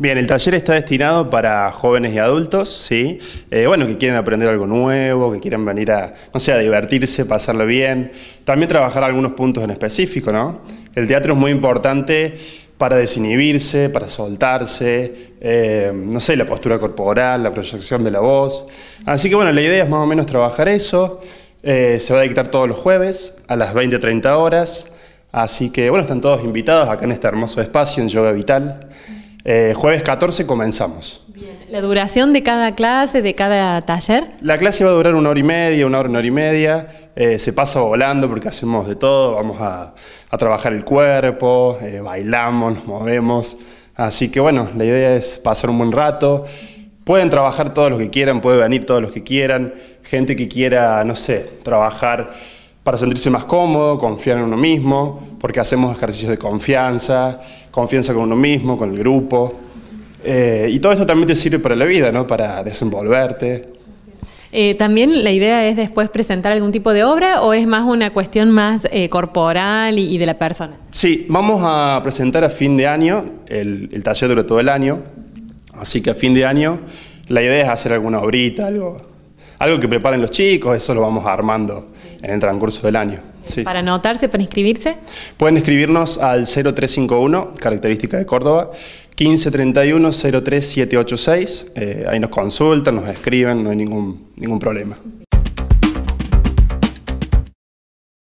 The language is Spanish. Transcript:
Bien, el taller está destinado para jóvenes y adultos, ¿sí? Eh, bueno, que quieren aprender algo nuevo, que quieren venir a, no sé, divertirse, pasarlo bien. También trabajar algunos puntos en específico, ¿no? El teatro es muy importante para desinhibirse, para soltarse, eh, no sé, la postura corporal, la proyección de la voz. Así que bueno, la idea es más o menos trabajar eso. Eh, se va a dictar todos los jueves a las 20-30 horas. Así que bueno, están todos invitados acá en este hermoso espacio en Yoga Vital. Eh, jueves 14 comenzamos. ¿La duración de cada clase, de cada taller? La clase va a durar una hora y media, una hora, una hora y media. Eh, se pasa volando porque hacemos de todo. Vamos a, trabajar el cuerpo, eh, bailamos, nos movemos. Así que bueno, la idea es pasar un buen rato. Pueden trabajar todos los que quieran, pueden venir todos los que quieran. Gente que quiera, no sé, trabajar para sentirse más cómodo, confiar en uno mismo, porque hacemos ejercicios de confianza, confianza con uno mismo, con el grupo. Eh, y todo esto también te sirve para la vida, Para desenvolverte. Eh, ¿También la idea es después presentar algún tipo de obra o es más una cuestión más eh, corporal y, de la persona? Sí, vamos a presentar a fin de año, el, el taller dura todo el año, así que a fin de año la idea es hacer alguna obrita, algo, algo que preparen los chicos, eso lo vamos armando en el transcurso del año. Para anotarse, para inscribirse. Pueden escribirnos al 0351, característica de Córdoba, 1531 03786. Eh, ahí nos consultan, nos escriben, no hay ningún, ningún problema.